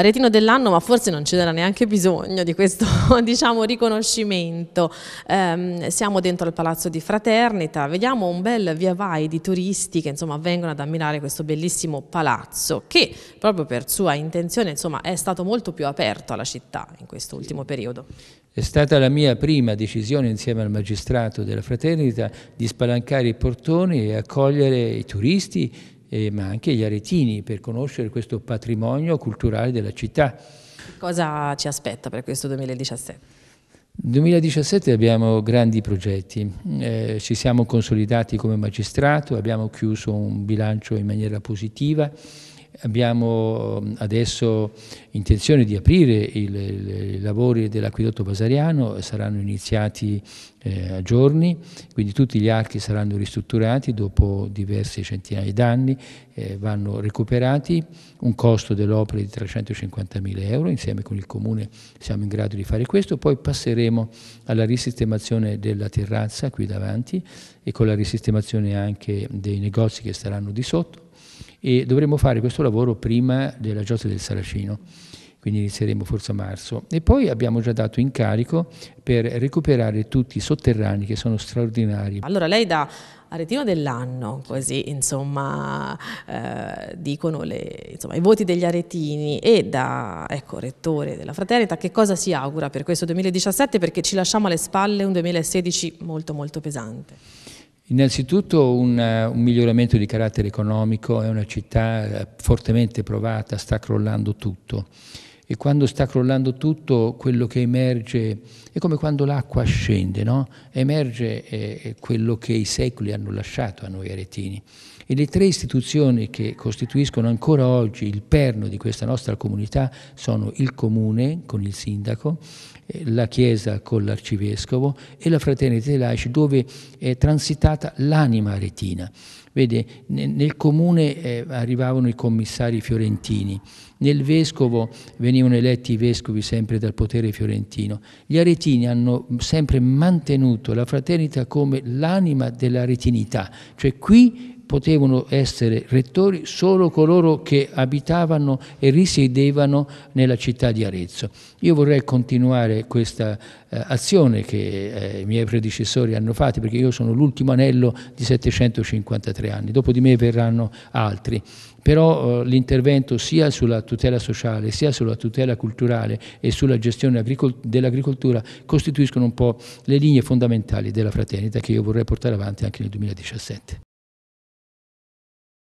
retino dell'anno, ma forse non ce n'era neanche bisogno di questo diciamo, riconoscimento. Eh, siamo dentro al Palazzo di Fraternita, vediamo un bel via vai di turisti che insomma, vengono ad ammirare questo bellissimo palazzo che proprio per sua intenzione insomma, è stato molto più aperto alla città in questo ultimo periodo. È stata la mia prima decisione insieme al magistrato della Fraternita di spalancare i portoni e accogliere i turisti eh, ma anche gli aretini per conoscere questo patrimonio culturale della città. Cosa ci aspetta per questo 2017? 2017 abbiamo grandi progetti, eh, ci siamo consolidati come magistrato, abbiamo chiuso un bilancio in maniera positiva, Abbiamo mm, adesso intenzione di aprire il, il, i lavori dell'acquedotto basariano, saranno iniziati eh, a giorni, quindi tutti gli archi saranno ristrutturati dopo diverse centinaia d'anni, eh, vanno recuperati, un costo dell'opera di 350.000 euro, insieme con il Comune siamo in grado di fare questo, poi passeremo alla risistemazione della terrazza qui davanti e con la risistemazione anche dei negozi che staranno di sotto e dovremo fare questo lavoro prima della giostra del Saracino quindi inizieremo forse a marzo. E poi abbiamo già dato incarico per recuperare tutti i sotterranei che sono straordinari. Allora lei da Aretino dell'anno, così insomma eh, dicono le, insomma, i voti degli aretini e da ecco, rettore della Fraternita, che cosa si augura per questo 2017? Perché ci lasciamo alle spalle un 2016 molto molto pesante. Innanzitutto un, eh, un, miglioramento di carattere economico, è una città eh, fortemente provata, sta crollando tutto e quando sta crollando tutto quello che emerge è come quando l'acqua scende, no? emerge eh, eh, quello che i secoli hanno lasciato a noi aretini. E le tre istituzioni che costituiscono ancora oggi il perno di questa nostra comunità sono il comune con il sindaco, eh, la chiesa con l'arcivescovo e la fraternità dei laici dove è transitata l'anima aretina. Vede, nel comune eh, arrivavano i commissari fiorentini, nel vescovo veniva venivano eletti i vescovi sempre dal potere fiorentino. Gli aretini hanno sempre mantenuto la fraternita come l'anima dell'aretinità, cioè qui potevano essere rettori solo coloro che abitavano e risiedevano nella città di Arezzo. Io vorrei continuare questa eh, azione che eh, i miei predecessori hanno fatto, perché io sono l'ultimo anello di 753 anni, dopo di me verranno altri però eh, l'intervento sia sulla tutela sociale sia sulla tutela culturale e sulla gestione dell'agricoltura costituiscono un po' le linee fondamentali della fraternita che io vorrei portare avanti anche nel 2017.